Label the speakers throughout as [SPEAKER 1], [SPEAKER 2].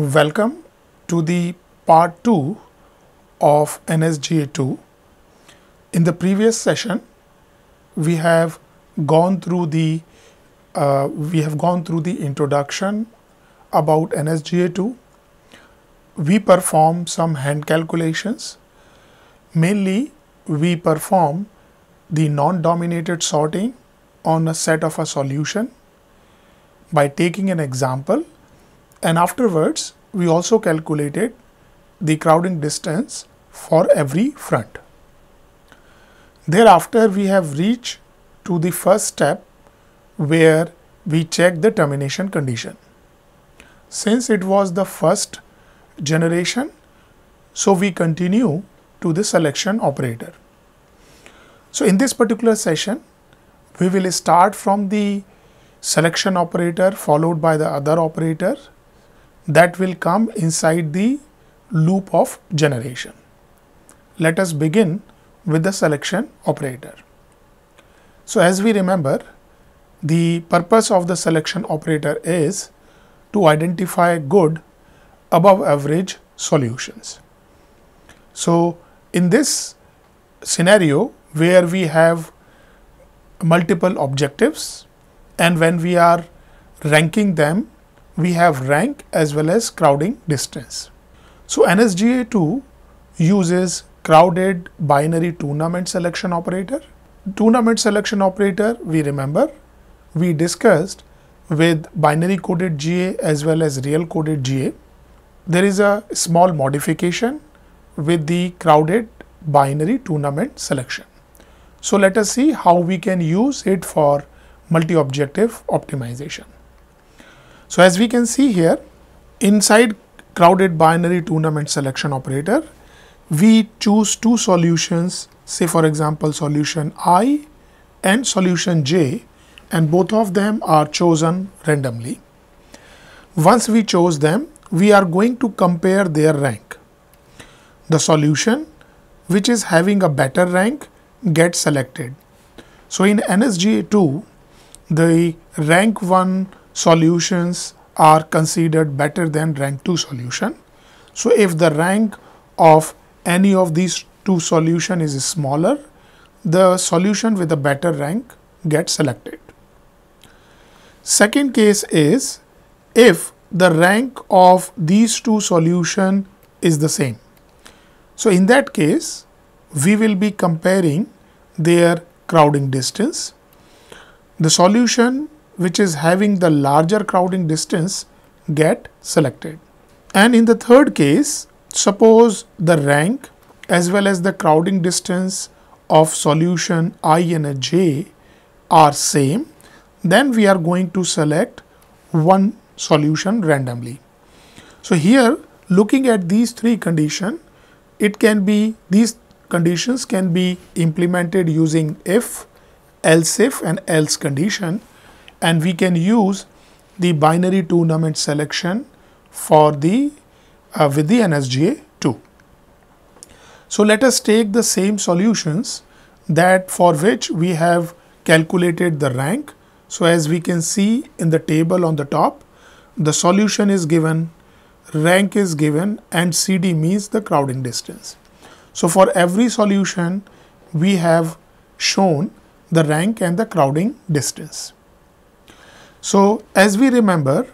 [SPEAKER 1] Welcome to the part 2 of NSGA2. In the previous session, we have gone through the uh, we have gone through the introduction about NSGA2. We perform some hand calculations. Mainly, we perform the non-dominated sorting on a set of a solution by taking an example and afterwards, we also calculated the crowding distance for every front. Thereafter, we have reached to the first step where we check the termination condition. Since it was the first generation, so we continue to the selection operator. So in this particular session, we will start from the selection operator followed by the other operator that will come inside the loop of generation. Let us begin with the selection operator. So, as we remember, the purpose of the selection operator is to identify good above average solutions. So, in this scenario where we have multiple objectives and when we are ranking them we have rank as well as crowding distance. So NSGA2 uses crowded binary tournament selection operator. Tournament selection operator, we remember, we discussed with binary coded GA as well as real coded GA. There is a small modification with the crowded binary tournament selection. So let us see how we can use it for multi-objective optimization. So, as we can see here inside crowded binary tournament selection operator we choose two solutions say for example solution i and solution j and both of them are chosen randomly. Once we chose them we are going to compare their rank. The solution which is having a better rank gets selected. So in NSGA2 the rank 1 solutions are considered better than rank 2 solution. So, if the rank of any of these two solution is smaller, the solution with a better rank gets selected. Second case is if the rank of these two solution is the same. So, in that case, we will be comparing their crowding distance. The solution which is having the larger crowding distance get selected. And in the third case, suppose the rank as well as the crowding distance of solution i and j are same, then we are going to select one solution randomly. So here looking at these three condition, it can be these conditions can be implemented using if, else if and else condition and we can use the binary tournament selection for the uh, with the NSGA 2. So, let us take the same solutions that for which we have calculated the rank. So, as we can see in the table on the top, the solution is given, rank is given and CD means the crowding distance. So, for every solution we have shown the rank and the crowding distance. So, as we remember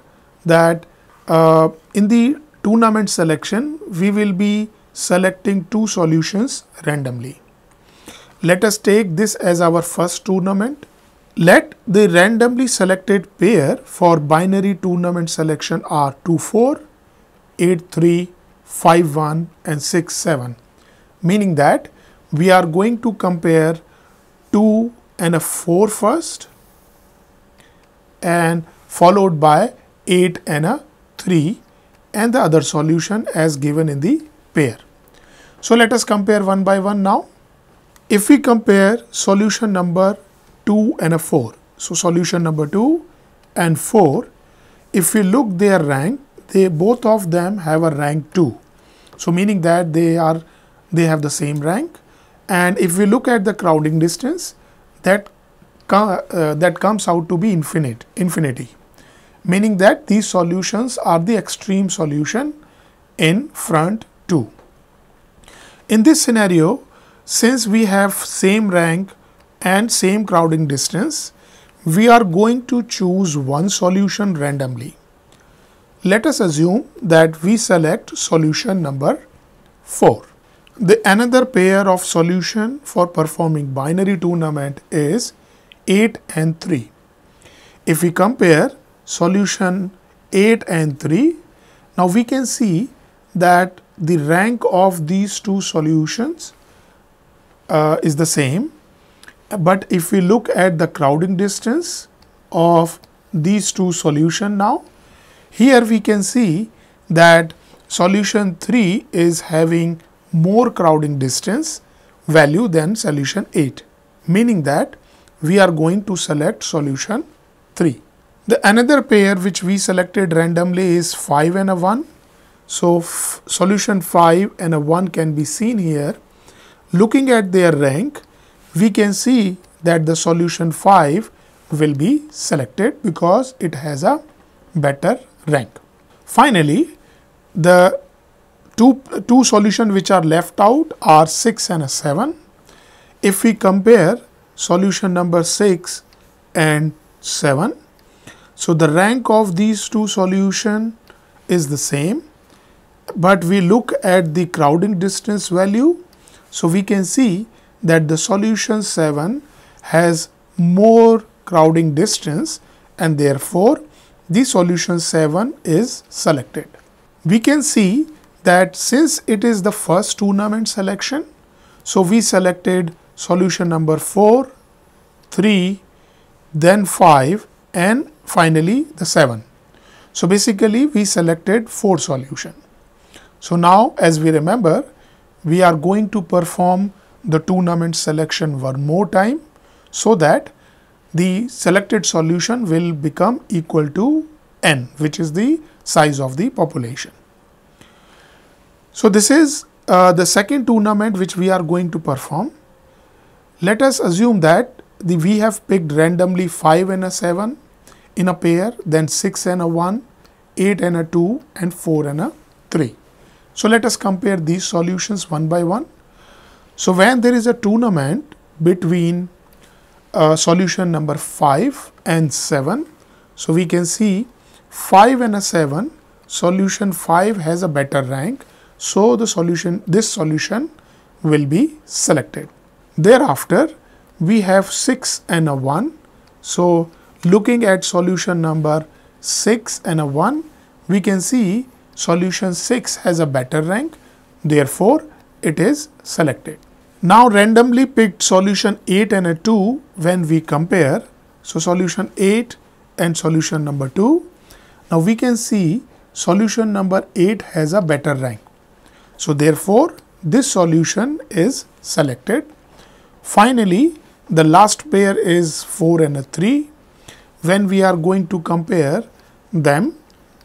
[SPEAKER 1] that uh, in the tournament selection, we will be selecting two solutions randomly. Let us take this as our first tournament. Let the randomly selected pair for binary tournament selection are 24, 83, 51 and 67 meaning that we are going to compare 2 and a 4 first and followed by 8 and a 3 and the other solution as given in the pair. So, let us compare one by one now. If we compare solution number 2 and a 4, so solution number 2 and 4, if we look their rank, they both of them have a rank 2. So, meaning that they are they have the same rank and if we look at the crowding distance that uh, that comes out to be infinite infinity meaning that these solutions are the extreme solution in front 2 in this scenario since we have same rank and same crowding distance we are going to choose one solution randomly let us assume that we select solution number 4 the another pair of solution for performing binary tournament is 8 and 3. If we compare solution 8 and 3, now we can see that the rank of these two solutions uh, is the same. But if we look at the crowding distance of these two solution now, here we can see that solution 3 is having more crowding distance value than solution 8 meaning that we are going to select solution 3. The another pair which we selected randomly is 5 and a 1. So, solution 5 and a 1 can be seen here. Looking at their rank, we can see that the solution 5 will be selected because it has a better rank. Finally, the two, two solutions which are left out are 6 and a 7. If we compare solution number 6 and 7. So the rank of these two solution is the same but we look at the crowding distance value. So we can see that the solution 7 has more crowding distance and therefore the solution 7 is selected. We can see that since it is the first tournament selection, so we selected solution number 4, 3, then 5 and finally the 7. So, basically we selected 4 solution. So, now as we remember we are going to perform the tournament selection one more time so that the selected solution will become equal to n which is the size of the population. So, this is uh, the second tournament which we are going to perform. Let us assume that the, we have picked randomly 5 and a 7 in a pair, then 6 and a 1, 8 and a 2 and 4 and a 3. So let us compare these solutions one by one. So when there is a tournament between uh, solution number 5 and 7, so we can see 5 and a 7, solution 5 has a better rank. So the solution, this solution will be selected. Thereafter, we have 6 and a 1. So, looking at solution number 6 and a 1, we can see solution 6 has a better rank. Therefore, it is selected. Now, randomly picked solution 8 and a 2 when we compare. So, solution 8 and solution number 2. Now, we can see solution number 8 has a better rank. So, therefore, this solution is selected Finally, the last pair is 4 and a 3. When we are going to compare them,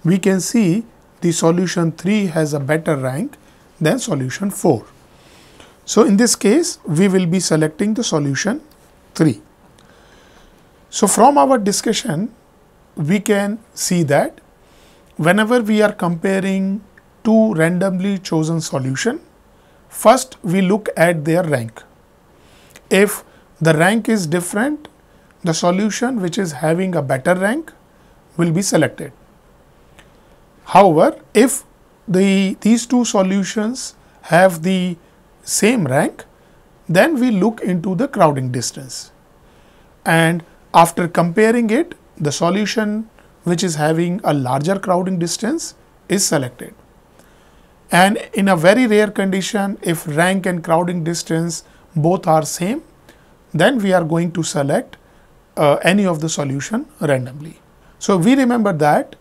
[SPEAKER 1] we can see the solution 3 has a better rank than solution 4. So, in this case, we will be selecting the solution 3. So, from our discussion, we can see that whenever we are comparing two randomly chosen solution, first we look at their rank. If the rank is different, the solution which is having a better rank will be selected. However, if the these two solutions have the same rank, then we look into the crowding distance. And after comparing it, the solution which is having a larger crowding distance is selected. And in a very rare condition, if rank and crowding distance both are same, then we are going to select uh, any of the solution randomly. So we remember that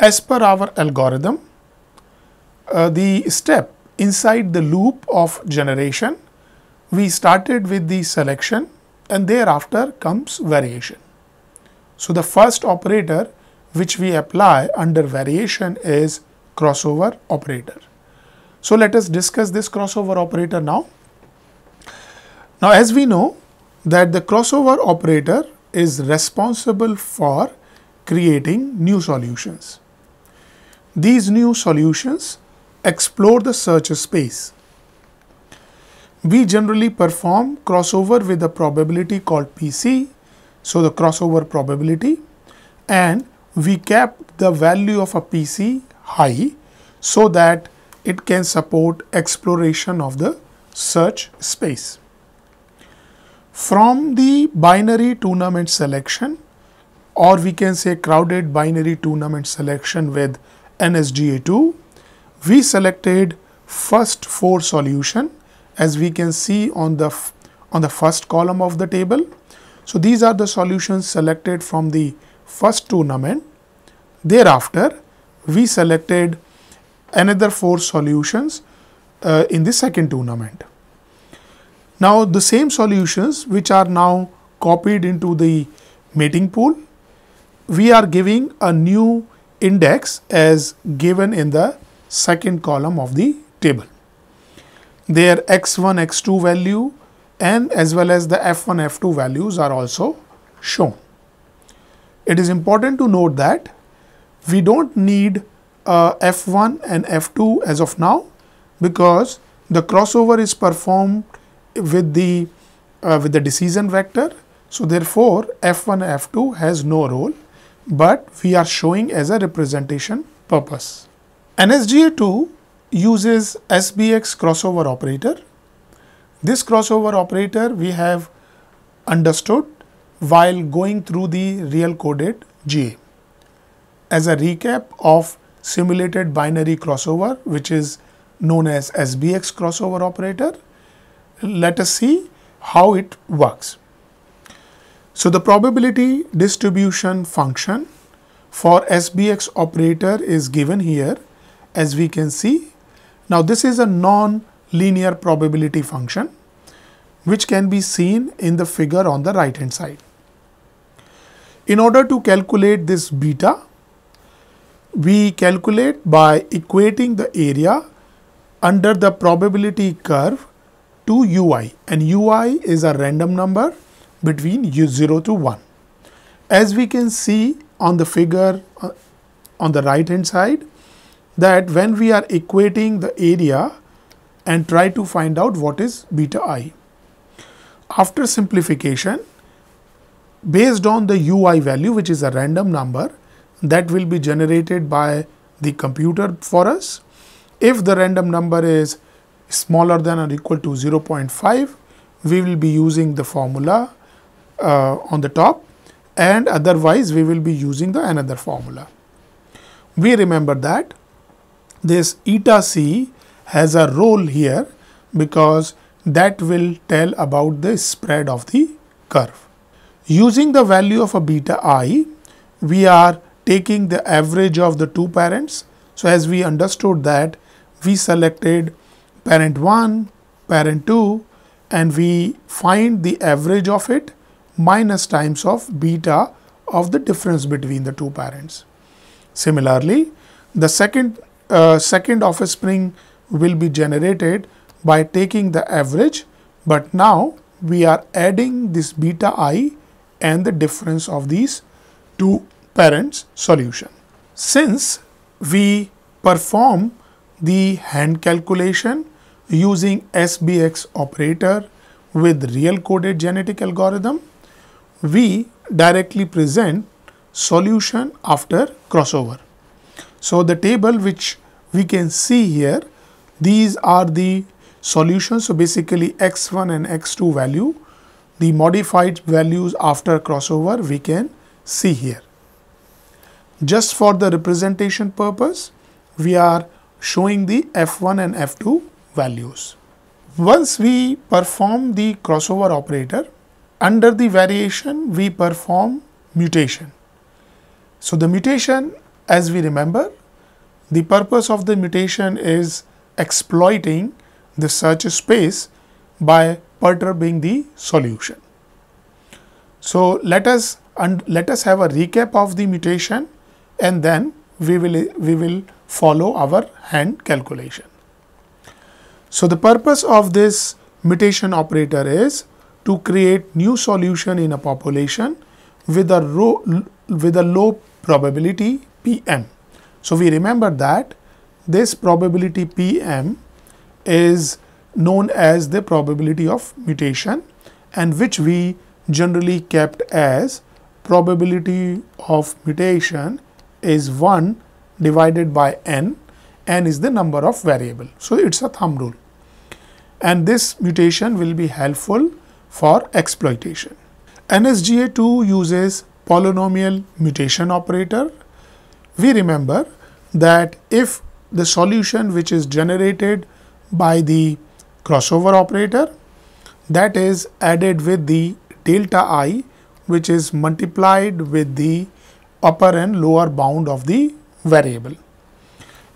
[SPEAKER 1] as per our algorithm, uh, the step inside the loop of generation, we started with the selection and thereafter comes variation. So the first operator which we apply under variation is crossover operator. So let us discuss this crossover operator now. Now, as we know that the crossover operator is responsible for creating new solutions. These new solutions explore the search space. We generally perform crossover with a probability called PC, so the crossover probability, and we cap the value of a PC high so that it can support exploration of the search space. From the binary tournament selection or we can say crowded binary tournament selection with NSGA2, we selected first four solution as we can see on the on the first column of the table. So these are the solutions selected from the first tournament. Thereafter, we selected another four solutions uh, in the second tournament. Now the same solutions which are now copied into the mating pool, we are giving a new index as given in the second column of the table. Their x1, x2 value and as well as the f1, f2 values are also shown. It is important to note that we don't need uh, f1 and f2 as of now because the crossover is performed with the uh, with the decision vector. So therefore, F1, F2 has no role, but we are showing as a representation purpose. NSGA2 uses SBX crossover operator. This crossover operator we have understood while going through the real coded GA. As a recap of simulated binary crossover, which is known as SBX crossover operator, let us see how it works. So the probability distribution function for SBX operator is given here as we can see. Now this is a non-linear probability function which can be seen in the figure on the right hand side. In order to calculate this beta, we calculate by equating the area under the probability curve to ui and ui is a random number between u0 to 1. As we can see on the figure uh, on the right hand side that when we are equating the area and try to find out what is beta i. After simplification based on the ui value which is a random number that will be generated by the computer for us. If the random number is smaller than or equal to 0.5 we will be using the formula uh, on the top and otherwise we will be using the another formula. We remember that this eta c has a role here because that will tell about the spread of the curve. Using the value of a beta i, we are taking the average of the two parents. So, as we understood that, we selected parent 1, parent 2 and we find the average of it minus times of beta of the difference between the two parents. Similarly, the second, uh, second offspring will be generated by taking the average but now we are adding this beta i and the difference of these two parents solution. Since we perform the hand calculation using SBX operator with real coded genetic algorithm, we directly present solution after crossover. So the table which we can see here, these are the solutions. So basically x1 and x2 value, the modified values after crossover we can see here. Just for the representation purpose, we are showing the f1 and f2 values. Once we perform the crossover operator, under the variation we perform mutation. So, the mutation as we remember, the purpose of the mutation is exploiting the search space by perturbing the solution. So, let us and let us have a recap of the mutation and then we will we will follow our hand calculation. So the purpose of this mutation operator is to create new solution in a population with a, row, with a low probability Pm. So we remember that this probability Pm is known as the probability of mutation and which we generally kept as probability of mutation is 1 divided by n n is the number of variable. So it's a thumb rule and this mutation will be helpful for exploitation. NSGA2 uses polynomial mutation operator. We remember that if the solution which is generated by the crossover operator that is added with the delta i which is multiplied with the upper and lower bound of the variable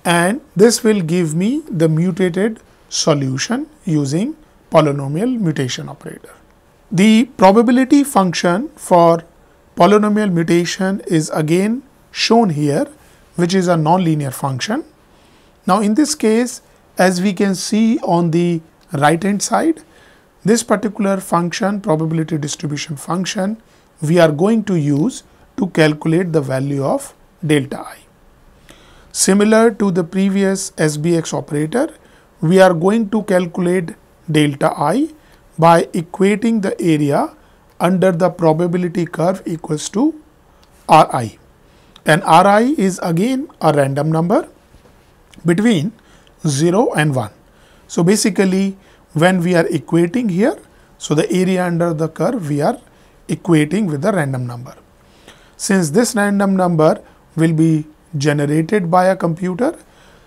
[SPEAKER 1] and this will give me the mutated solution using polynomial mutation operator. The probability function for polynomial mutation is again shown here which is a nonlinear function. Now in this case as we can see on the right hand side this particular function probability distribution function we are going to use to calculate the value of delta i. Similar to the previous SBX operator we are going to calculate delta i by equating the area under the probability curve equals to Ri. And Ri is again a random number between 0 and 1. So basically when we are equating here, so the area under the curve we are equating with the random number. Since this random number will be generated by a computer,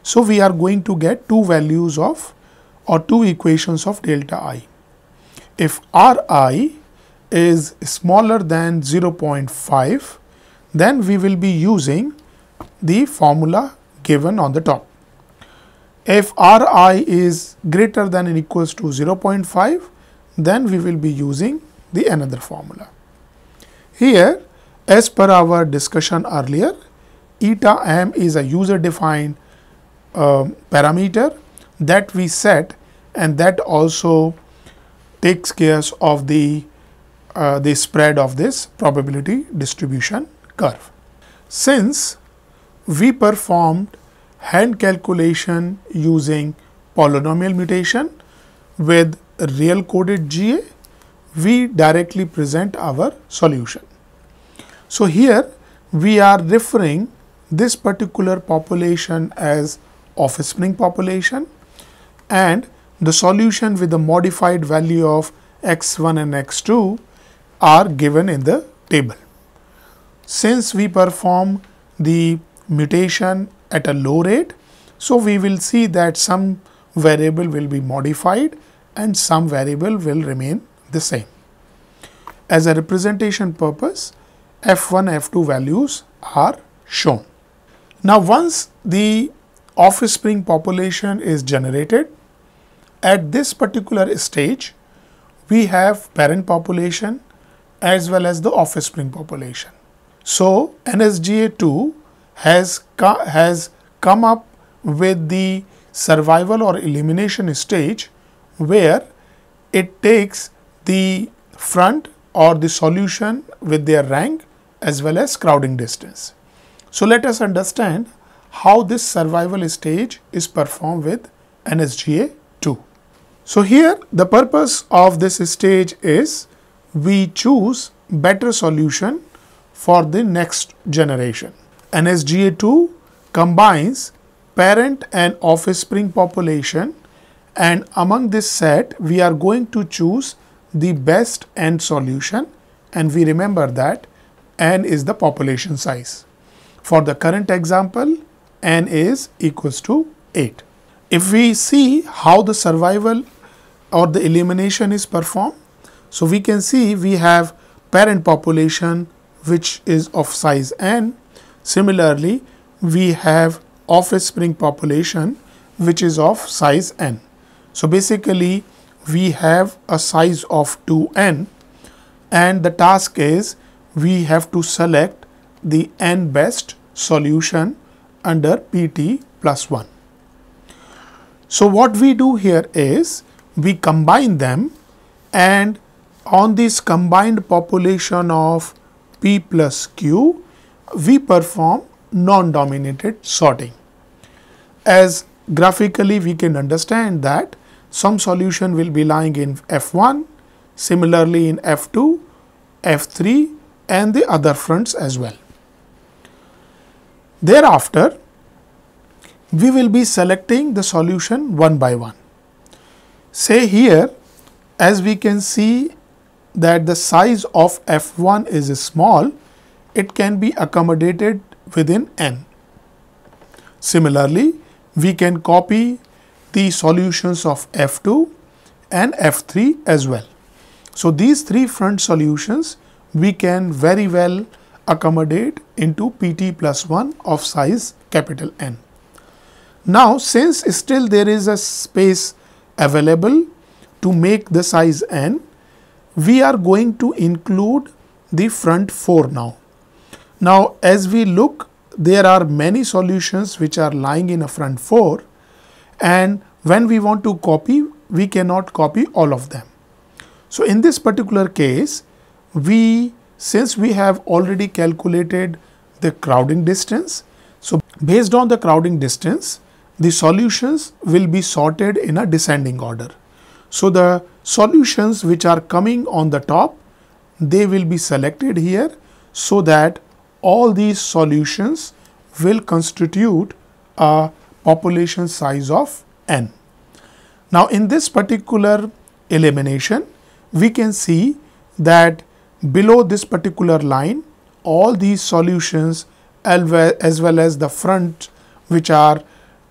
[SPEAKER 1] so, we are going to get two values of or two equations of delta i. If Ri is smaller than 0.5, then we will be using the formula given on the top. If Ri is greater than and equals to 0.5, then we will be using the another formula. Here, as per our discussion earlier, eta m is a user defined parameter that we set and that also takes care of the uh, the spread of this probability distribution curve. Since we performed hand calculation using polynomial mutation with real coded GA, we directly present our solution. So, here we are referring this particular population as of a spring population and the solution with the modified value of x1 and x2 are given in the table. Since we perform the mutation at a low rate, so we will see that some variable will be modified and some variable will remain the same. As a representation purpose, f1, f2 values are shown. Now, once the offspring population is generated. At this particular stage, we have parent population as well as the offspring population. So, NSGA2 has, co has come up with the survival or elimination stage where it takes the front or the solution with their rank as well as crowding distance. So, let us understand how this survival stage is performed with NSGA2. So here the purpose of this stage is we choose better solution for the next generation. NSGA2 combines parent and offspring population and among this set we are going to choose the best end solution and we remember that N is the population size. For the current example n is equals to 8. If we see how the survival or the elimination is performed, so we can see we have parent population which is of size n. Similarly, we have offspring population which is of size n. So basically, we have a size of 2n and the task is we have to select the n best solution under Pt plus 1. So, what we do here is we combine them and on this combined population of P plus Q, we perform non-dominated sorting. As graphically we can understand that some solution will be lying in F1, similarly in F2, F3 and the other fronts as well. Thereafter, we will be selecting the solution one by one. Say here, as we can see that the size of F1 is small, it can be accommodated within n. Similarly, we can copy the solutions of F2 and F3 as well. So, these three front solutions we can very well accommodate into Pt plus 1 of size capital N. Now, since still there is a space available to make the size N, we are going to include the front 4 now. Now, as we look, there are many solutions which are lying in a front 4 and when we want to copy, we cannot copy all of them. So, in this particular case, we since we have already calculated the crowding distance, so based on the crowding distance, the solutions will be sorted in a descending order. So the solutions which are coming on the top, they will be selected here so that all these solutions will constitute a population size of n. Now in this particular elimination, we can see that Below this particular line, all these solutions as well as the front which are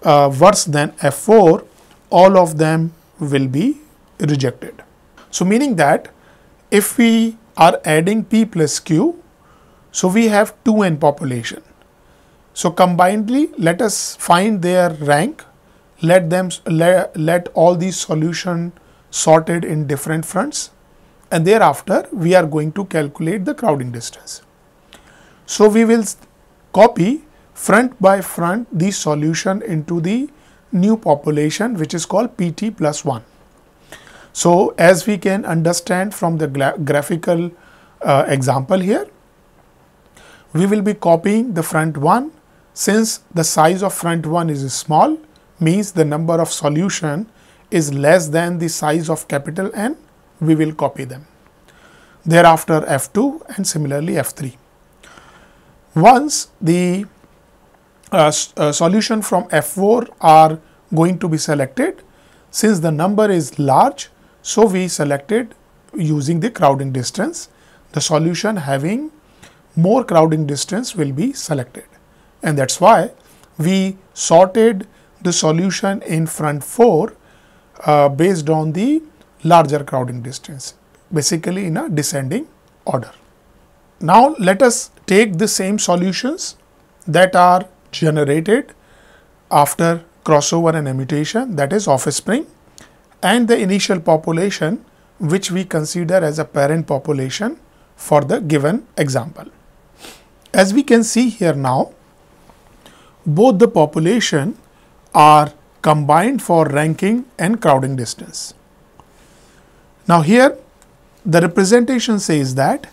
[SPEAKER 1] uh, worse than F4, all of them will be rejected. So meaning that if we are adding P plus Q, so we have 2n population. So combinedly, let us find their rank, let them let, let all these solution sorted in different fronts and thereafter we are going to calculate the crowding distance. So, we will copy front by front the solution into the new population which is called PT plus 1. So, as we can understand from the gra graphical uh, example here, we will be copying the front one since the size of front one is small means the number of solution is less than the size of capital N we will copy them. Thereafter F2 and similarly F3. Once the uh, uh, solution from F4 are going to be selected, since the number is large, so we selected using the crowding distance, the solution having more crowding distance will be selected. And that's why we sorted the solution in front 4 uh, based on the larger crowding distance basically in a descending order. Now let us take the same solutions that are generated after crossover and mutation, that is offspring and the initial population which we consider as a parent population for the given example. As we can see here now, both the population are combined for ranking and crowding distance. Now here the representation says that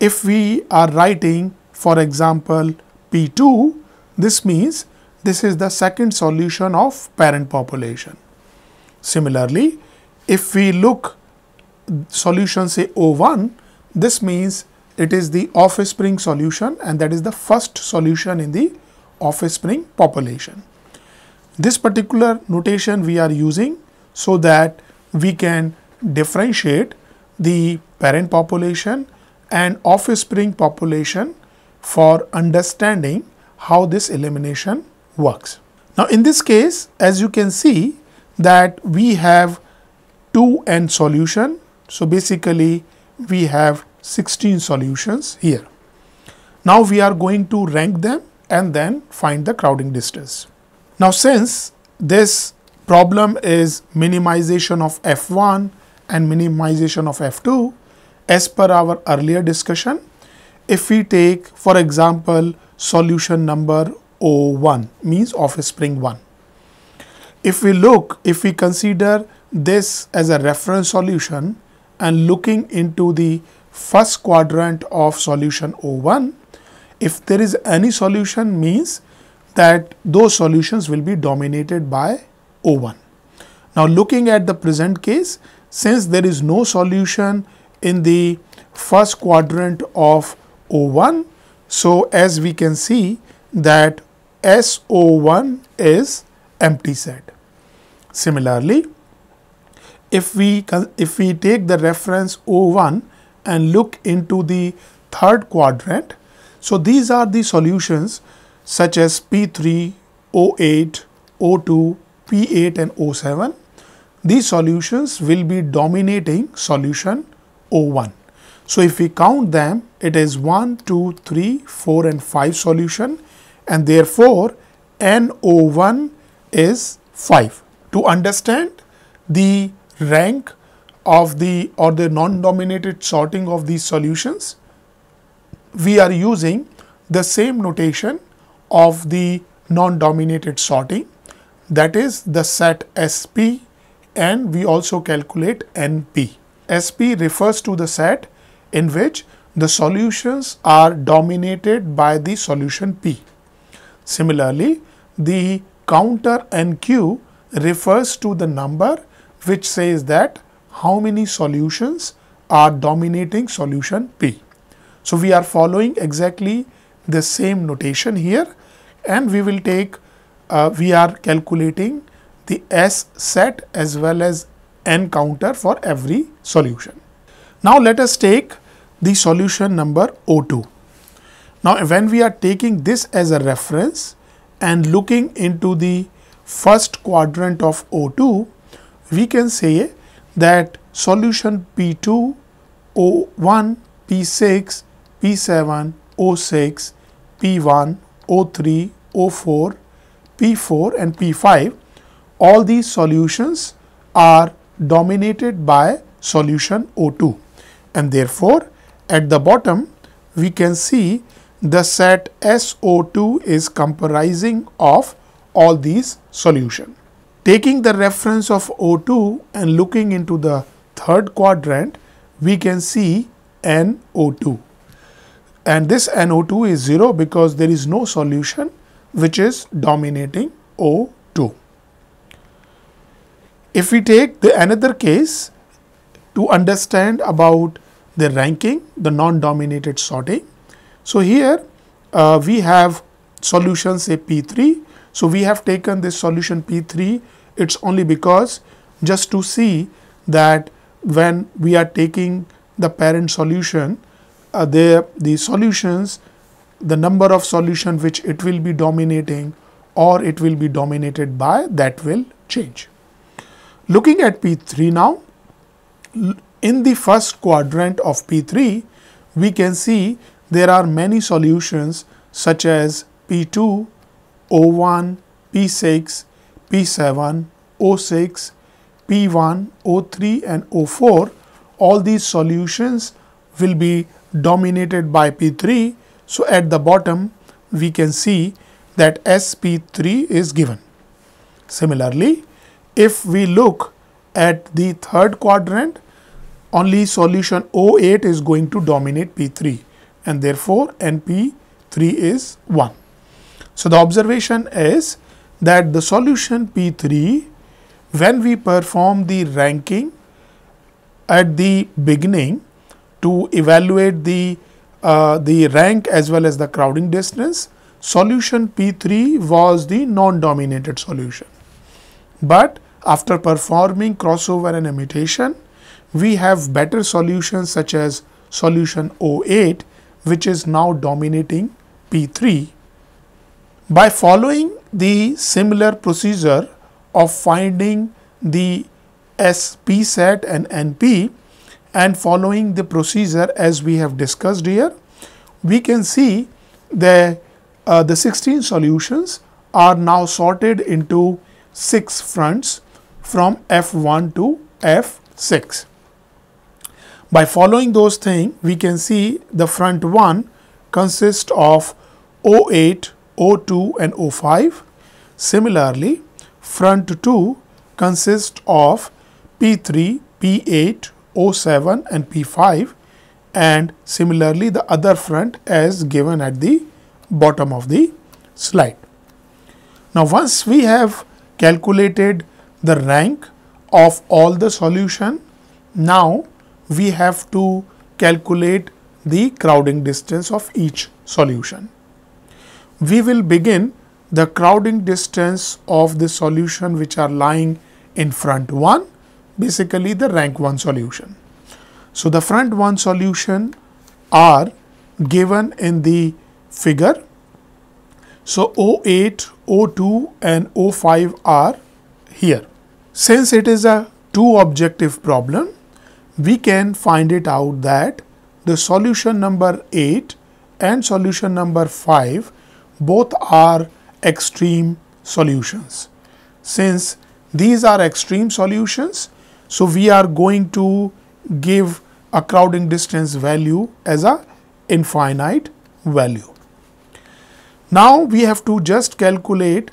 [SPEAKER 1] if we are writing for example P2 this means this is the second solution of parent population. Similarly if we look solution say O1 this means it is the offspring solution and that is the first solution in the offspring population. This particular notation we are using so that we can differentiate the parent population and offspring population for understanding how this elimination works. Now in this case as you can see that we have 2 n solution. So basically we have 16 solutions here. Now we are going to rank them and then find the crowding distance. Now since this problem is minimization of F1 and minimization of F2 as per our earlier discussion. If we take for example solution number O1 means of spring 1. If we look, if we consider this as a reference solution and looking into the first quadrant of solution O1, if there is any solution means that those solutions will be dominated by O1. Now looking at the present case, since there is no solution in the first quadrant of O1. So, as we can see that SO1 is empty set. Similarly, if we if we take the reference O1 and look into the third quadrant, so these are the solutions such as P3, O8, O2, P8 and O7 these solutions will be dominating solution O1. So if we count them, it is 1, 2, 3, 4 and 5 solution and therefore NO1 is 5. To understand the rank of the or the non-dominated sorting of these solutions, we are using the same notation of the non-dominated sorting that is the set SP and we also calculate NP. SP refers to the set in which the solutions are dominated by the solution P. Similarly, the counter NQ refers to the number which says that how many solutions are dominating solution P. So, we are following exactly the same notation here and we will take, uh, we are calculating the S set as well as N counter for every solution. Now let us take the solution number O2. Now when we are taking this as a reference and looking into the first quadrant of O2, we can say that solution P2, O1, P6, P7, O6, P1, O3, O4, P4 and P5 all these solutions are dominated by solution O2 and therefore, at the bottom we can see the set SO2 is comprising of all these solutions. Taking the reference of O2 and looking into the third quadrant, we can see NO2 and this NO2 is 0 because there is no solution which is dominating O2. If we take the another case to understand about the ranking, the non-dominated sorting. So, here uh, we have solution say P3. So, we have taken this solution P3, it is only because just to see that when we are taking the parent solution, uh, the, the solutions, the number of solution which it will be dominating or it will be dominated by that will change. Looking at P3 now, in the first quadrant of P3, we can see there are many solutions such as P2, O1, P6, P7, O6, P1, O3 and O4. All these solutions will be dominated by P3. So at the bottom, we can see that SP3 is given. Similarly, if we look at the third quadrant, only solution O8 is going to dominate P3 and therefore NP3 is 1. So, the observation is that the solution P3 when we perform the ranking at the beginning to evaluate the uh, the rank as well as the crowding distance solution P3 was the non-dominated solution but after performing crossover and imitation, we have better solutions such as solution 08 which is now dominating P3. By following the similar procedure of finding the SP set and NP and following the procedure as we have discussed here, we can see the, uh, the 16 solutions are now sorted into 6 fronts from F1 to F6. By following those things, we can see the front one consists of 08, 02 and 05. Similarly, front 2 consists of P3, P8, 07 and P5 and similarly the other front as given at the bottom of the slide. Now, once we have calculated the rank of all the solution. Now we have to calculate the crowding distance of each solution. We will begin the crowding distance of the solution which are lying in front 1 basically the rank 1 solution. So the front 1 solution are given in the figure. So 08, 02 and 05 are here. Since it is a two objective problem, we can find it out that the solution number 8 and solution number 5 both are extreme solutions. Since these are extreme solutions, so we are going to give a crowding distance value as a infinite value. Now we have to just calculate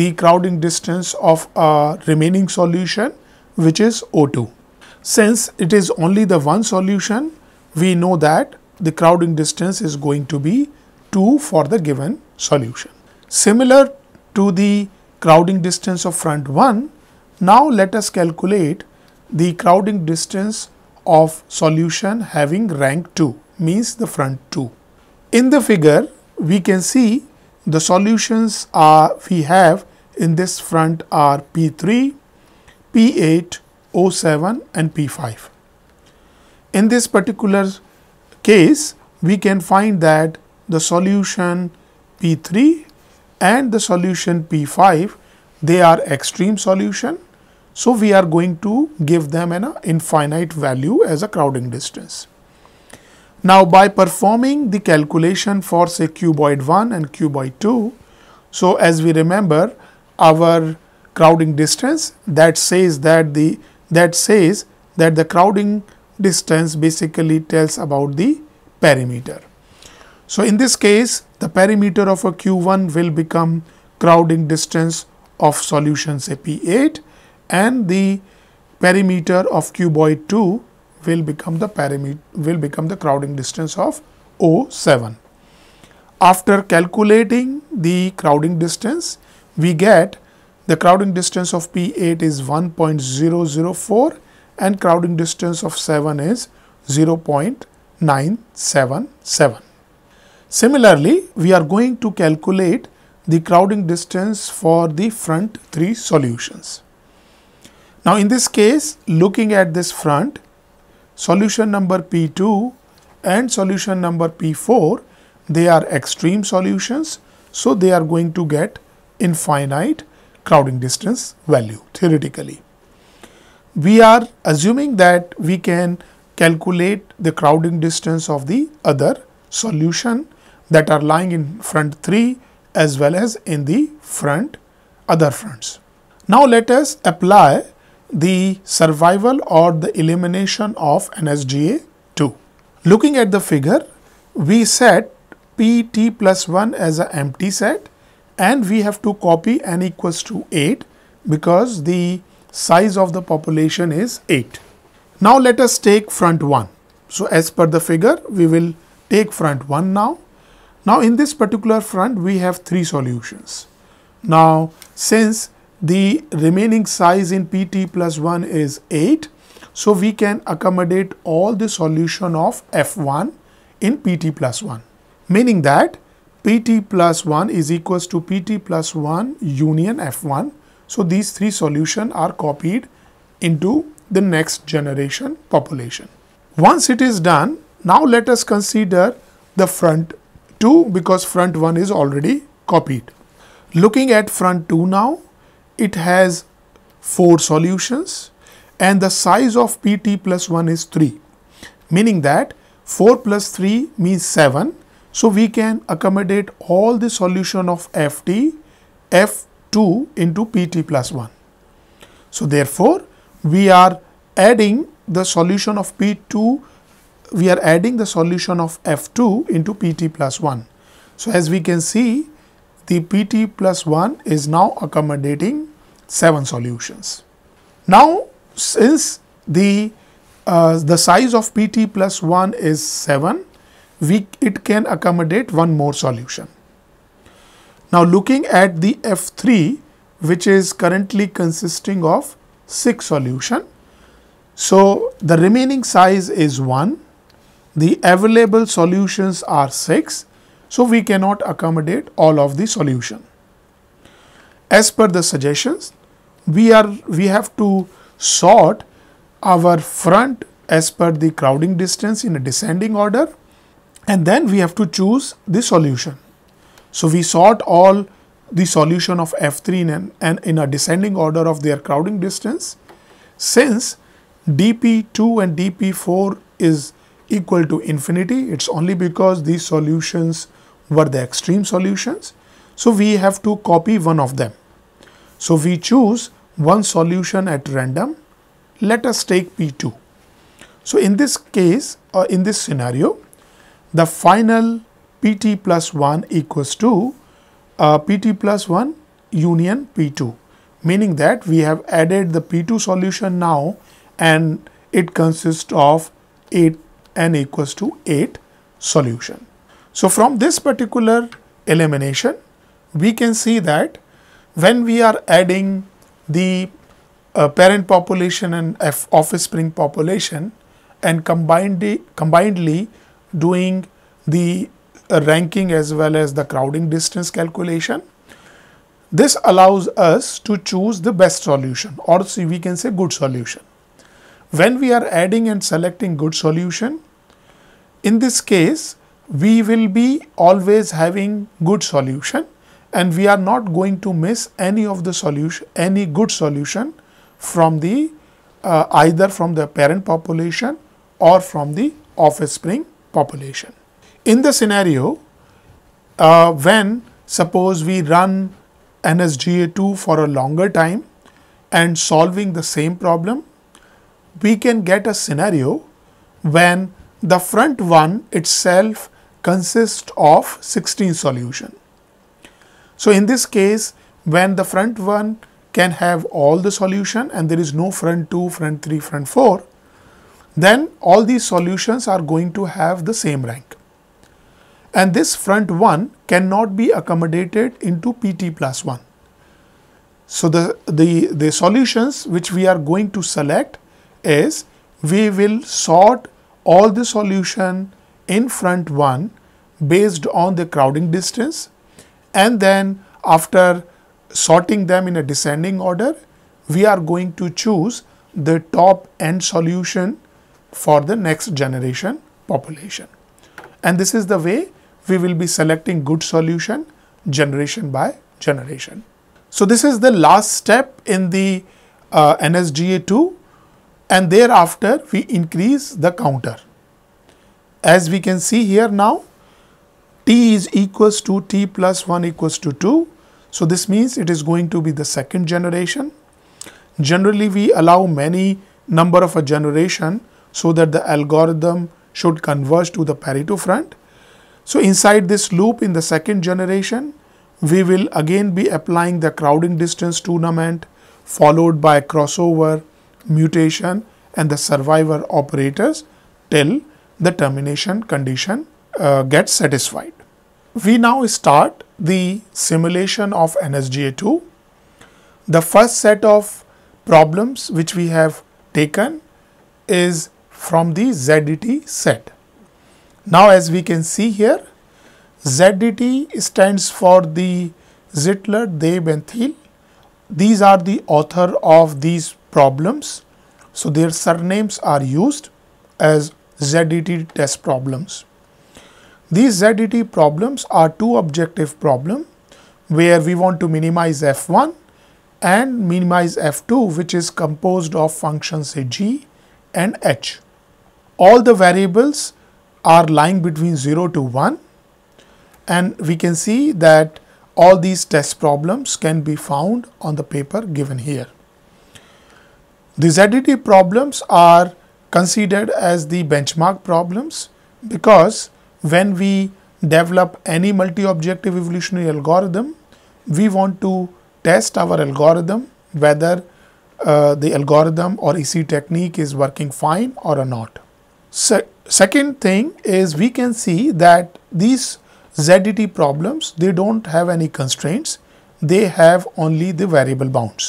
[SPEAKER 1] the crowding distance of a remaining solution which is O2. Since it is only the one solution, we know that the crowding distance is going to be 2 for the given solution. Similar to the crowding distance of front 1, now let us calculate the crowding distance of solution having rank 2 means the front 2. In the figure, we can see the solutions are we have in this front are P3, P8, O7 and P5. In this particular case, we can find that the solution P3 and the solution P5, they are extreme solution. So, we are going to give them an infinite value as a crowding distance. Now by performing the calculation for say cuboid 1 and cuboid 2, so as we remember our crowding distance that says that the that says that the crowding distance basically tells about the perimeter. So, in this case the perimeter of a q1 will become crowding distance of solution say p8 and the perimeter of cuboid 2 will become the parameter will become the crowding distance of O7. After calculating the crowding distance, we get the crowding distance of P8 is 1.004 and crowding distance of 7 is 0.977. Similarly, we are going to calculate the crowding distance for the front three solutions. Now, in this case, looking at this front, solution number P2 and solution number P4 they are extreme solutions so they are going to get infinite crowding distance value theoretically. We are assuming that we can calculate the crowding distance of the other solution that are lying in front 3 as well as in the front other fronts. Now let us apply the survival or the elimination of NSGA2. Looking at the figure, we set PT plus 1 as an empty set and we have to copy n equals to 8 because the size of the population is 8. Now let us take front 1. So as per the figure, we will take front 1 now. Now in this particular front, we have three solutions. Now since the remaining size in Pt plus 1 is 8. So we can accommodate all the solution of F1 in Pt plus 1, meaning that Pt plus 1 is equals to Pt plus 1 union F1. So these three solution are copied into the next generation population. Once it is done, now let us consider the front 2 because front 1 is already copied. Looking at front 2 now, it has 4 solutions and the size of Pt plus 1 is 3 meaning that 4 plus 3 means 7 so we can accommodate all the solution of Ft F2 into Pt plus 1. So therefore we are adding the solution of P2 we are adding the solution of F2 into Pt plus 1. So as we can see the PT plus 1 is now accommodating 7 solutions. Now, since the uh, the size of PT plus 1 is 7, we, it can accommodate one more solution. Now looking at the F3 which is currently consisting of 6 solution. So the remaining size is 1, the available solutions are 6 so we cannot accommodate all of the solution. As per the suggestions, we are we have to sort our front as per the crowding distance in a descending order and then we have to choose the solution. So we sort all the solution of F3 in, an, an, in a descending order of their crowding distance since dp2 and dp4 is equal to infinity it's only because these solutions were the extreme solutions. So we have to copy one of them. So we choose one solution at random. Let us take P2. So in this case or in this scenario, the final PT plus 1 equals to uh, PT plus 1 union P2 meaning that we have added the P2 solution now and it consists of 8 n equals to 8 solution. So, from this particular elimination, we can see that when we are adding the uh, parent population and F offspring population and combinedly, combinedly doing the uh, ranking as well as the crowding distance calculation. This allows us to choose the best solution or see we can say good solution. When we are adding and selecting good solution, in this case we will be always having good solution and we are not going to miss any of the solution, any good solution from the uh, either from the parent population or from the offspring population. In the scenario, uh, when suppose we run NSGA2 for a longer time and solving the same problem, we can get a scenario when the front one itself consists of 16 solution. So, in this case when the front one can have all the solution and there is no front 2, front 3, front 4, then all these solutions are going to have the same rank. And this front 1 cannot be accommodated into PT plus 1. So, the, the, the solutions which we are going to select is we will sort all the solution in front one based on the crowding distance and then after sorting them in a descending order we are going to choose the top end solution for the next generation population and this is the way we will be selecting good solution generation by generation. So this is the last step in the uh, NSGA 2 and thereafter we increase the counter as we can see here now t is equals to t plus 1 equals to 2. So this means it is going to be the second generation. Generally we allow many number of a generation so that the algorithm should converge to the Pareto front. So inside this loop in the second generation we will again be applying the crowding distance tournament followed by crossover, mutation and the survivor operators till the termination condition uh, gets satisfied. We now start the simulation of NSGA2. The first set of problems which we have taken is from the ZDT set. Now as we can see here, ZDT stands for the Zittler, Deb and Thiel. These are the author of these problems. So their surnames are used as ZDT test problems. These ZDT problems are two objective problem where we want to minimize f1 and minimize f2 which is composed of functions say g and h. All the variables are lying between 0 to 1 and we can see that all these test problems can be found on the paper given here. The ZDT problems are considered as the benchmark problems because when we develop any multi-objective evolutionary algorithm, we want to test our algorithm whether uh, the algorithm or EC technique is working fine or not. second thing is we can see that these ZDT problems, they don't have any constraints. They have only the variable bounds.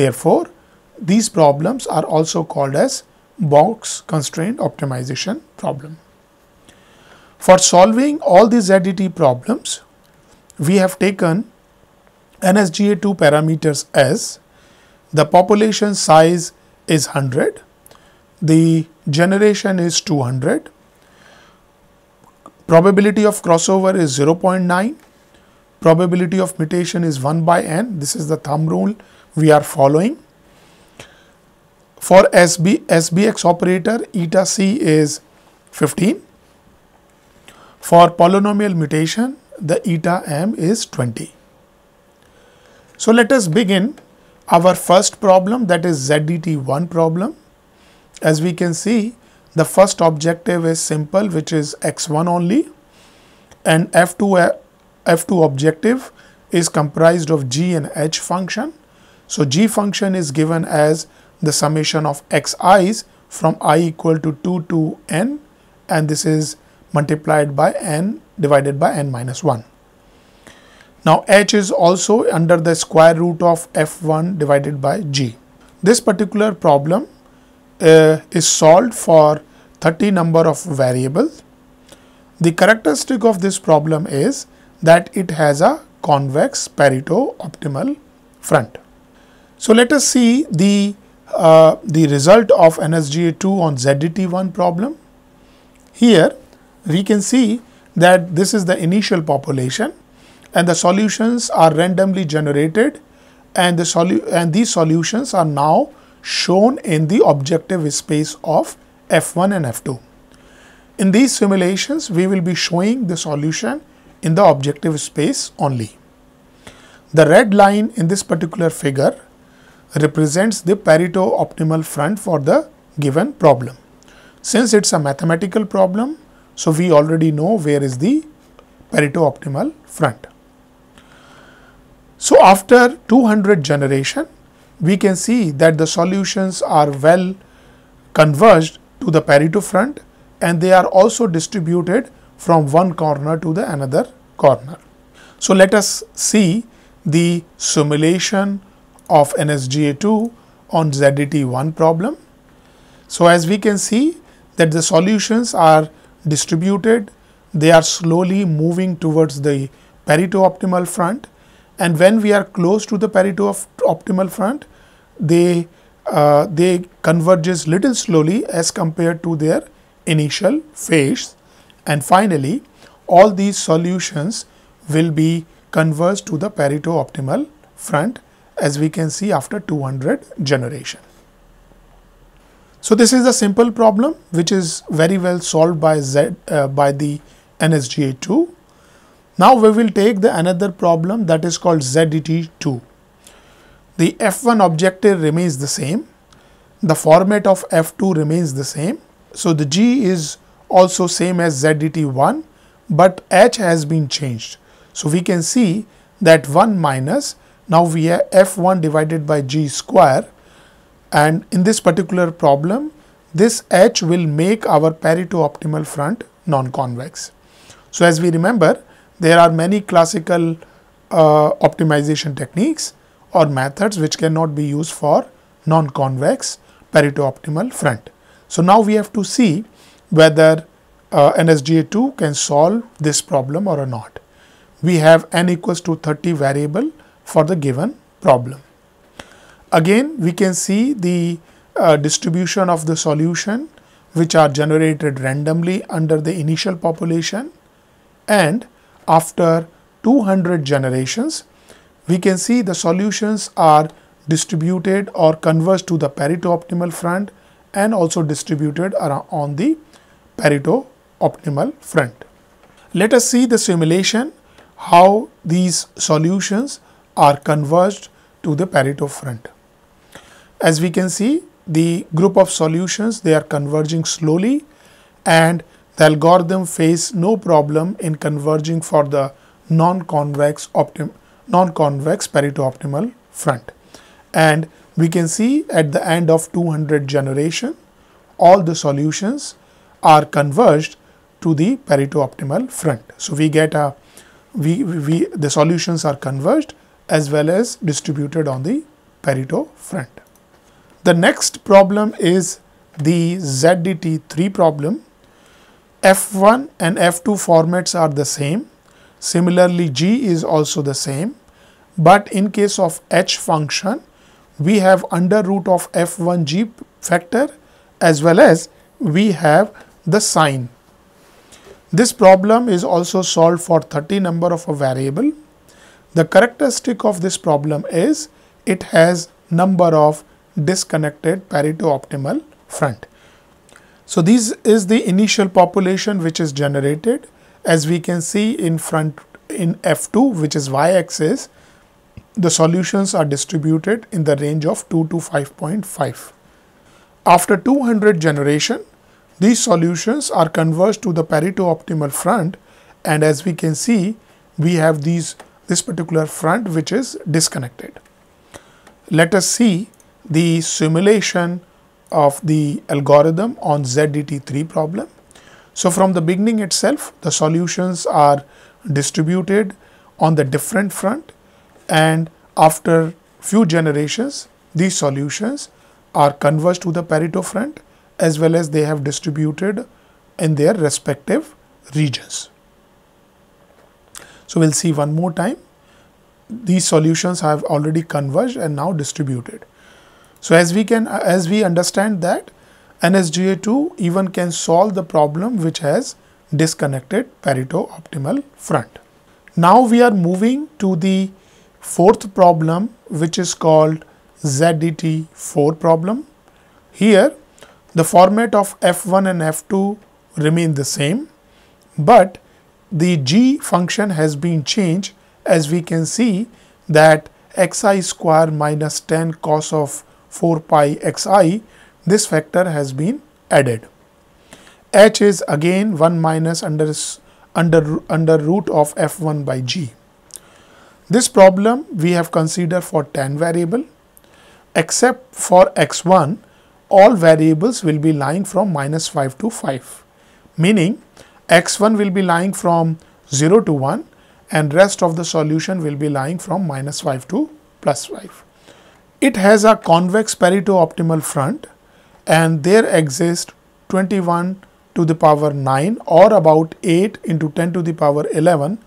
[SPEAKER 1] Therefore, these problems are also called as box constraint optimization problem. For solving all these ZDT problems, we have taken NSGA2 parameters as the population size is 100, the generation is 200, probability of crossover is 0.9, probability of mutation is 1 by n. This is the thumb rule we are following. For SB, SBX operator, eta c is 15. For polynomial mutation, the eta m is 20. So let us begin our first problem that is ZDT1 problem. As we can see, the first objective is simple which is x1 only and f2, f2 objective is comprised of g and h function. So g function is given as the summation of x i's from i equal to 2 to n and this is multiplied by n divided by n minus 1. Now h is also under the square root of f1 divided by g. This particular problem uh, is solved for 30 number of variables. The characteristic of this problem is that it has a convex Pareto optimal front. So let us see the uh, the result of NSGA2 on ZDT1 problem. Here we can see that this is the initial population and the solutions are randomly generated and the and these solutions are now shown in the objective space of F1 and F2. In these simulations, we will be showing the solution in the objective space only. The red line in this particular figure represents the Pareto optimal front for the given problem. Since it's a mathematical problem, so we already know where is the Pareto optimal front. So after 200 generation, we can see that the solutions are well converged to the Pareto front and they are also distributed from one corner to the another corner. So let us see the simulation of NSGA2 on ZDT1 problem. So, as we can see that the solutions are distributed, they are slowly moving towards the Pareto optimal front and when we are close to the Pareto of optimal front, they, uh, they converges little slowly as compared to their initial phase and finally, all these solutions will be converged to the Pareto optimal front as we can see after 200 generation. So, this is a simple problem which is very well solved by Z uh, by the NSGA2. Now, we will take the another problem that is called ZDT2. The F1 objective remains the same. The format of F2 remains the same. So, the G is also same as ZDT1, but H has been changed. So, we can see that 1 minus now we have F1 divided by G square and in this particular problem this H will make our Pareto optimal front non-convex. So as we remember there are many classical uh, optimization techniques or methods which cannot be used for non-convex Pareto optimal front. So now we have to see whether uh, NSGA2 can solve this problem or not. We have n equals to 30 variable for the given problem. Again, we can see the uh, distribution of the solution which are generated randomly under the initial population and after 200 generations, we can see the solutions are distributed or converged to the Pareto optimal front and also distributed on the Pareto optimal front. Let us see the simulation how these solutions are converged to the Pareto front. As we can see the group of solutions they are converging slowly and the algorithm face no problem in converging for the non-convex non-convex Pareto optimal front. And we can see at the end of 200 generation all the solutions are converged to the Pareto optimal front. So we get a we, we the solutions are converged as well as distributed on the Pareto front. The next problem is the ZDT3 problem. F1 and F2 formats are the same. Similarly, G is also the same. But in case of H function, we have under root of F1G factor as well as we have the sign. This problem is also solved for 30 number of a variable the characteristic of this problem is it has number of disconnected Pareto optimal front. So this is the initial population which is generated as we can see in front in F2 which is y-axis the solutions are distributed in the range of 2 to 5.5. After 200 generation these solutions are converged to the Pareto optimal front and as we can see we have these this particular front which is disconnected. Let us see the simulation of the algorithm on ZDT3 problem. So, from the beginning itself the solutions are distributed on the different front and after few generations these solutions are converged to the Pareto front as well as they have distributed in their respective regions. So we'll see one more time. These solutions have already converged and now distributed. So as we can as we understand that NSGA2 even can solve the problem which has disconnected Pareto optimal front. Now we are moving to the fourth problem which is called ZDT4 problem. Here the format of F1 and F2 remain the same but the g function has been changed as we can see that xi square minus 10 cos of 4 pi xi this factor has been added. h is again 1 minus under, under, under root of f1 by g. This problem we have considered for 10 variable except for x1 all variables will be lying from minus 5 to 5 meaning x1 will be lying from 0 to 1 and rest of the solution will be lying from minus 5 to plus 5. It has a convex Pareto optimal front and there exist 21 to the power 9 or about 8 into 10 to the power 11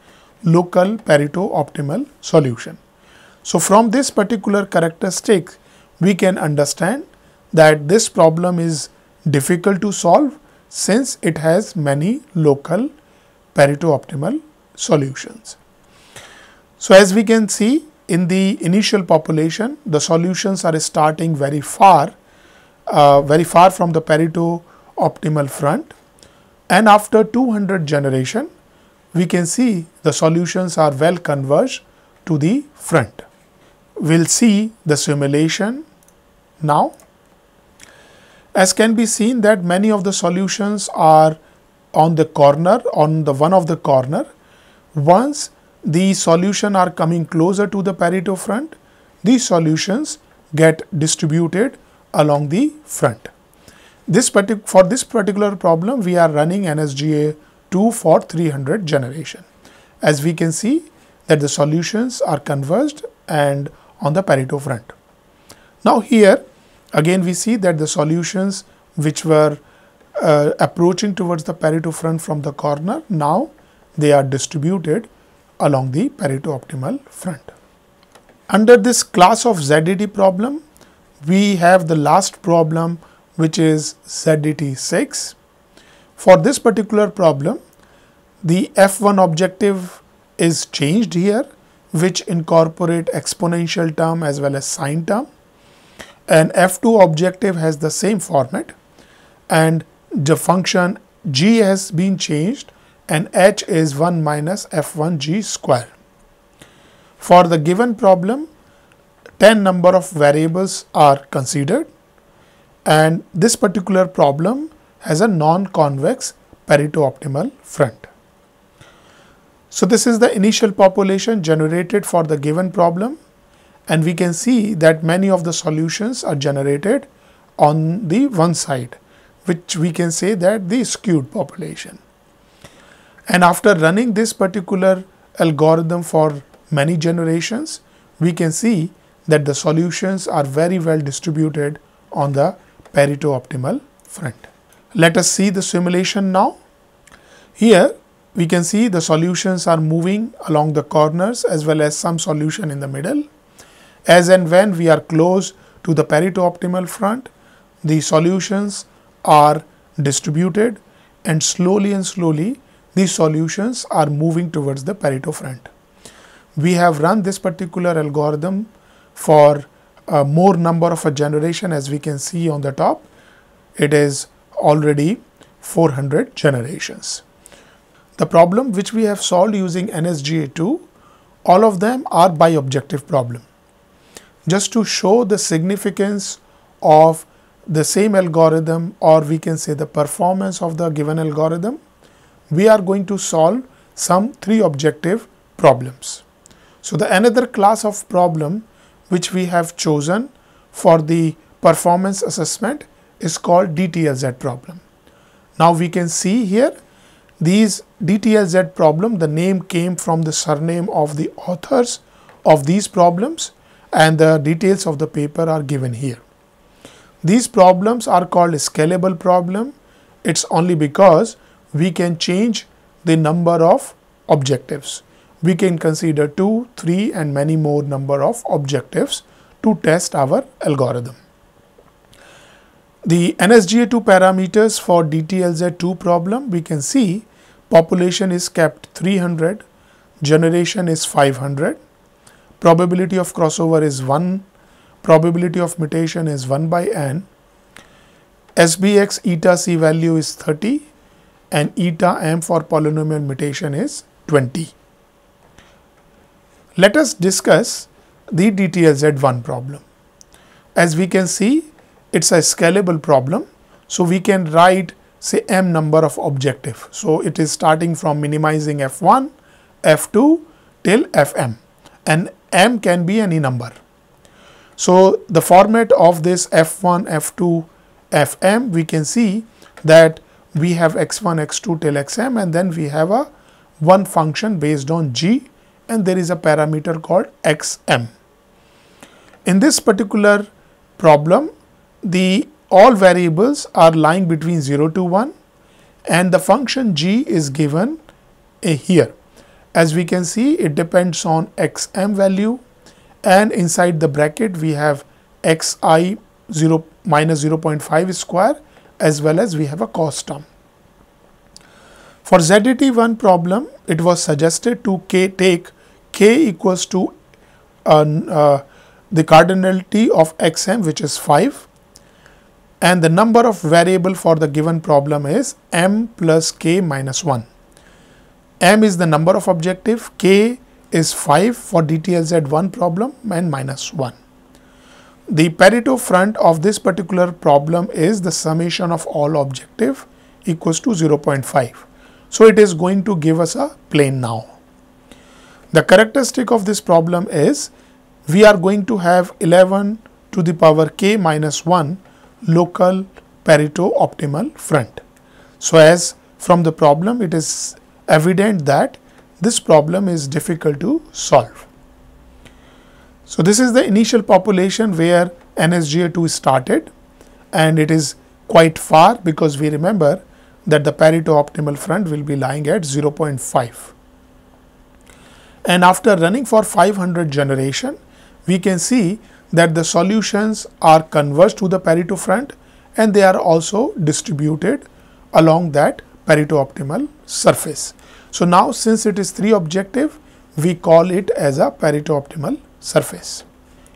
[SPEAKER 1] local Pareto optimal solution. So from this particular characteristic we can understand that this problem is difficult to solve since it has many local Pareto optimal solutions. So, as we can see in the initial population, the solutions are starting very far, uh, very far from the Pareto optimal front and after 200 generation, we can see the solutions are well converged to the front. We will see the simulation now. As can be seen that many of the solutions are on the corner, on the one of the corner. Once the solution are coming closer to the Pareto front, these solutions get distributed along the front. This for this particular problem, we are running NSGA 2 for 300 generation. As we can see that the solutions are converged and on the Pareto front. Now here Again we see that the solutions which were uh, approaching towards the Pareto front from the corner now they are distributed along the Pareto optimal front. Under this class of ZDT problem we have the last problem which is ZDT 6. For this particular problem the F1 objective is changed here which incorporate exponential term as well as sine term an F2 objective has the same format and the function g has been changed and h is 1 minus f1g square. For the given problem, 10 number of variables are considered and this particular problem has a non-convex Pareto optimal front. So this is the initial population generated for the given problem and we can see that many of the solutions are generated on the one side which we can say that the skewed population. And after running this particular algorithm for many generations, we can see that the solutions are very well distributed on the Pareto optimal front. Let us see the simulation now. Here we can see the solutions are moving along the corners as well as some solution in the middle. As and when we are close to the Pareto optimal front, the solutions are distributed and slowly and slowly these solutions are moving towards the Pareto front. We have run this particular algorithm for more number of a generation as we can see on the top. It is already 400 generations. The problem which we have solved using NSGA2, all of them are bi-objective problem just to show the significance of the same algorithm or we can say the performance of the given algorithm, we are going to solve some three objective problems. So, the another class of problem which we have chosen for the performance assessment is called DTLZ problem. Now, we can see here these DTLZ problem, the name came from the surname of the authors of these problems and the details of the paper are given here. These problems are called scalable problem. It's only because we can change the number of objectives. We can consider 2, 3 and many more number of objectives to test our algorithm. The NSGA2 parameters for DTLZ2 problem we can see population is kept 300, generation is 500, probability of crossover is 1, probability of mutation is 1 by n, SBX eta c value is 30 and eta m for polynomial mutation is 20. Let us discuss the DTLZ1 problem. As we can see, it's a scalable problem. So we can write say m number of objective. So it is starting from minimizing f1, f2 till fm and m can be any number. So, the format of this f1, f2, fm we can see that we have x1, x2 till xm and then we have a one function based on g and there is a parameter called xm. In this particular problem, the all variables are lying between 0 to 1 and the function g is given eh, here. As we can see, it depends on xm value and inside the bracket we have xi 0 minus 0 0.5 square as well as we have a cost term. For ZDT1 problem, it was suggested to k take k equals to uh, uh, the cardinality of xm which is 5 and the number of variable for the given problem is m plus k minus 1 m is the number of objective, k is 5 for DTLZ1 problem and minus 1. The Pareto front of this particular problem is the summation of all objective equals to 0.5. So it is going to give us a plane now. The characteristic of this problem is we are going to have 11 to the power k minus 1 local Pareto optimal front. So as from the problem it is evident that this problem is difficult to solve. So, this is the initial population where NSGA2 started and it is quite far because we remember that the Pareto optimal front will be lying at 0.5. And after running for 500 generation, we can see that the solutions are converged to the Pareto front and they are also distributed along that Pareto optimal surface. So, now since it is 3 objective, we call it as a Pareto optimal surface.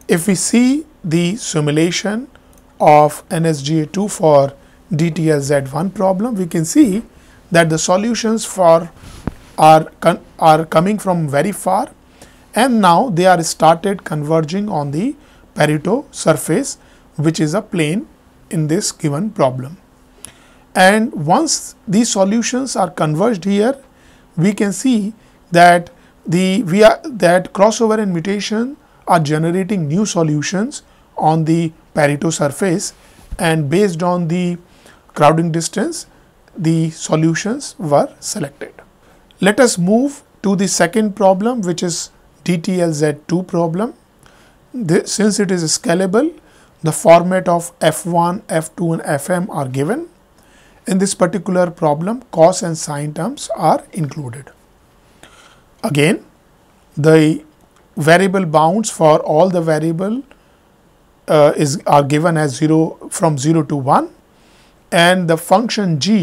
[SPEAKER 1] If we see the simulation of NSGA2 for DTLZ1 problem, we can see that the solutions for are, are coming from very far and now they are started converging on the Pareto surface which is a plane in this given problem and once these solutions are converged here we can see that the we are that crossover and mutation are generating new solutions on the Pareto surface and based on the crowding distance the solutions were selected. Let us move to the second problem which is DTLZ2 problem. since it is scalable the format of F1, F2 and Fm are given in this particular problem, cos and sine terms are included. Again, the variable bounds for all the variable uh, is are given as 0 from 0 to 1 and the function g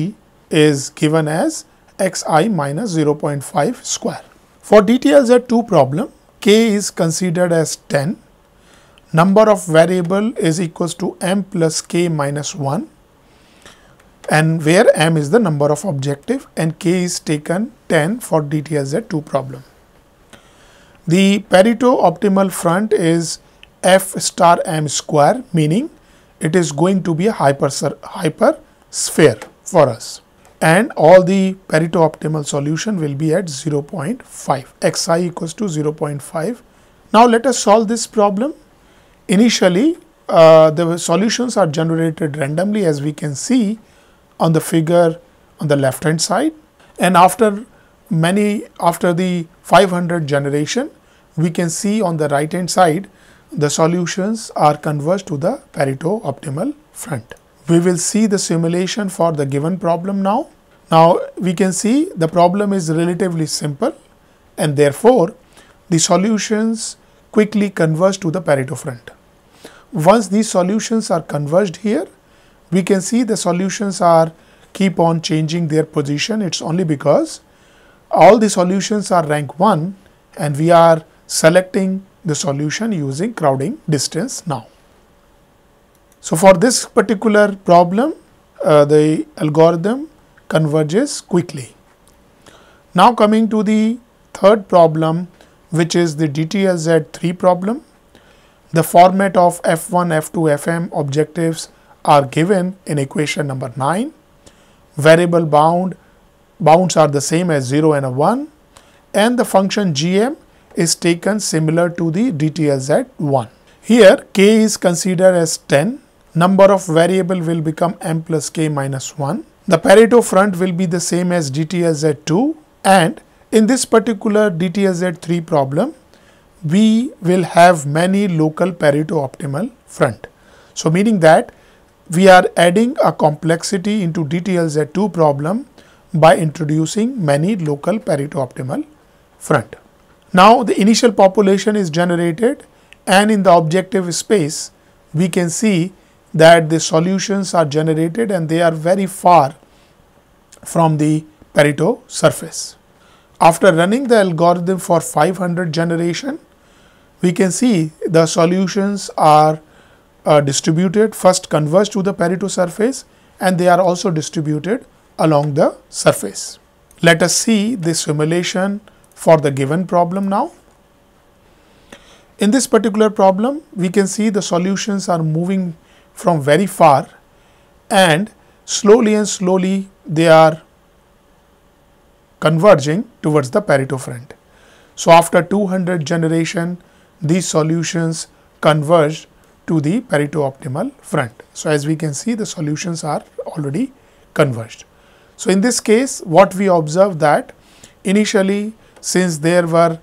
[SPEAKER 1] is given as xi minus 0.5 square. For DTLZ2 problem, k is considered as 10, number of variable is equals to m plus k minus 1 and where m is the number of objective and k is taken 10 for DTSZ2 problem. The Pareto optimal front is f star m square meaning it is going to be a hyper, hyper sphere for us and all the Pareto optimal solution will be at 0.5 xi equals to 0.5. Now let us solve this problem. Initially uh, the solutions are generated randomly as we can see on the figure on the left hand side and after many after the 500 generation we can see on the right hand side the solutions are converged to the Pareto optimal front. We will see the simulation for the given problem now. Now we can see the problem is relatively simple and therefore the solutions quickly converge to the Pareto front. Once these solutions are converged here, we can see the solutions are keep on changing their position. It's only because all the solutions are rank 1 and we are selecting the solution using crowding distance now. So, for this particular problem, uh, the algorithm converges quickly. Now, coming to the third problem, which is the DTSZ 3 problem. The format of F1, F2, FM objectives are given in equation number 9. Variable bound bounds are the same as 0 and 1 and the function gm is taken similar to the dtlz1. Here k is considered as 10. Number of variable will become m plus k minus 1. The Pareto front will be the same as dtlz2 and in this particular dtlz3 problem we will have many local Pareto optimal front. So meaning that we are adding a complexity into DTLZ2 problem by introducing many local parito-optimal front. Now, the initial population is generated and in the objective space, we can see that the solutions are generated and they are very far from the Pareto surface. After running the algorithm for 500 generation, we can see the solutions are uh, distributed first converge to the Pareto surface and they are also distributed along the surface. Let us see this simulation for the given problem now. In this particular problem, we can see the solutions are moving from very far and slowly and slowly they are converging towards the Pareto front. So, after 200 generation, these solutions converged to the Pareto optimal front. So, as we can see the solutions are already converged. So, in this case what we observe that initially since there were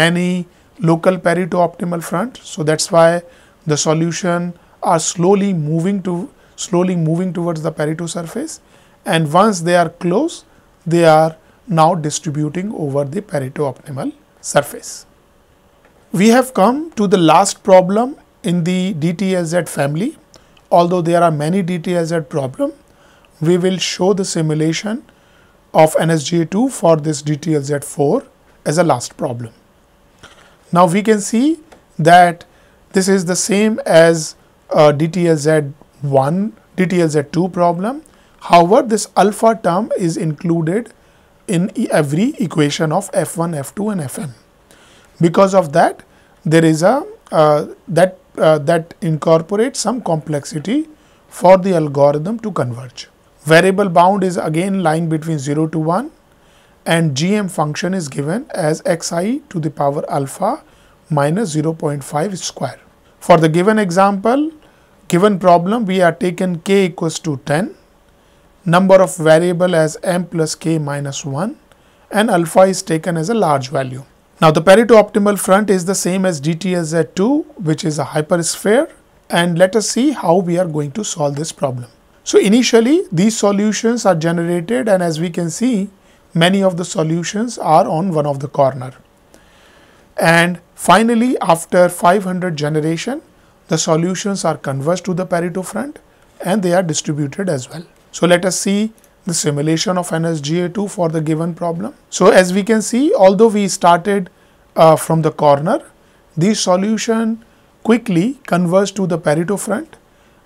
[SPEAKER 1] many local Pareto optimal front. So, that is why the solution are slowly moving to slowly moving towards the Pareto surface and once they are close they are now distributing over the Pareto optimal surface. We have come to the last problem in the DTSZ family. Although there are many DTSZ problem, we will show the simulation of NSGA2 for this DTLZ4 as a last problem. Now we can see that this is the same as uh, DTLZ1, DTLZ2 problem. However, this alpha term is included in every equation of F1, F2 and Fn. Because of that, there is a uh, that uh, that incorporates some complexity for the algorithm to converge. Variable bound is again lying between 0 to 1 and gm function is given as xi to the power alpha minus 0.5 square. For the given example, given problem we are taken k equals to 10, number of variable as m plus k minus 1 and alpha is taken as a large value. Now the Pareto optimal front is the same as DTSZ2 which is a hypersphere and let us see how we are going to solve this problem. So initially these solutions are generated and as we can see many of the solutions are on one of the corner. And finally after 500 generation the solutions are converged to the Pareto front and they are distributed as well. So let us see the simulation of NSGA2 for the given problem. So as we can see, although we started uh, from the corner, the solution quickly converged to the Pareto front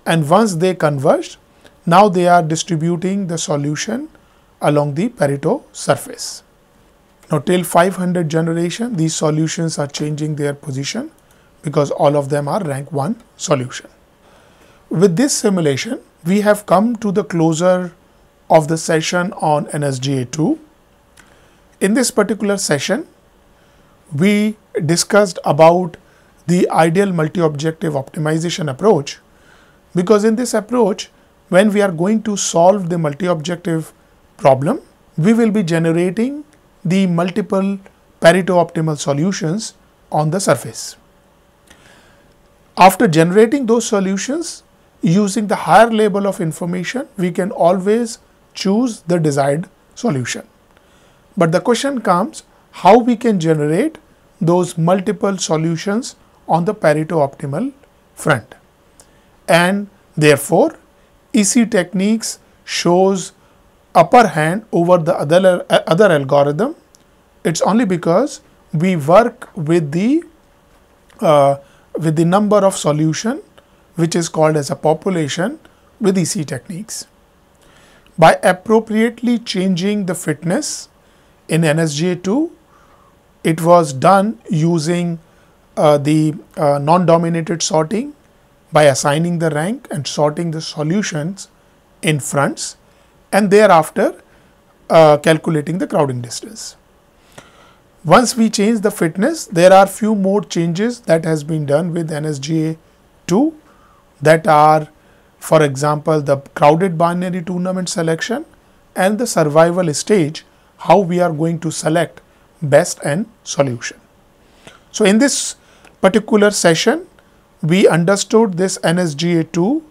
[SPEAKER 1] and once they converged, now they are distributing the solution along the Pareto surface. Now till 500 generation, these solutions are changing their position because all of them are rank 1 solution. With this simulation, we have come to the closer of the session on NSGA2. In this particular session, we discussed about the ideal multi-objective optimization approach because in this approach, when we are going to solve the multi-objective problem, we will be generating the multiple Pareto optimal solutions on the surface. After generating those solutions, using the higher level of information, we can always choose the desired solution. But the question comes how we can generate those multiple solutions on the Pareto optimal front. And therefore, EC techniques shows upper hand over the other, other algorithm. It's only because we work with the uh, with the number of solution which is called as a population with EC techniques by appropriately changing the fitness in NSJ2 it was done using uh, the uh, non-dominated sorting by assigning the rank and sorting the solutions in fronts and thereafter uh, calculating the crowding distance. Once we change the fitness, there are few more changes that has been done with NSGA 2 that are for example, the crowded binary tournament selection and the survival stage, how we are going to select best and solution. So, in this particular session, we understood this NSGA2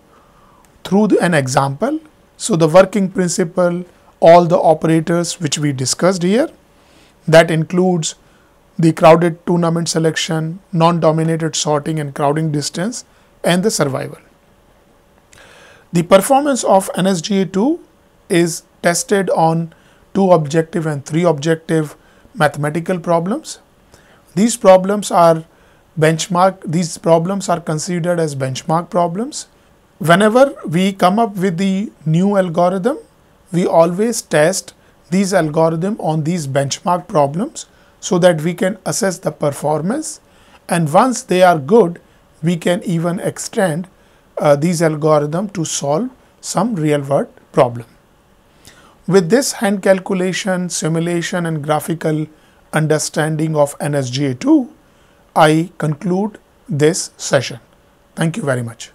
[SPEAKER 1] through the, an example. So, the working principle, all the operators which we discussed here, that includes the crowded tournament selection, non-dominated sorting and crowding distance and the survival. The performance of NSGA2 is tested on two objective and three objective mathematical problems. These problems are benchmark, these problems are considered as benchmark problems. Whenever we come up with the new algorithm, we always test these algorithm on these benchmark problems so that we can assess the performance and once they are good, we can even extend uh, these algorithms to solve some real world problem. With this hand calculation, simulation and graphical understanding of NSGA2, I conclude this session. Thank you very much.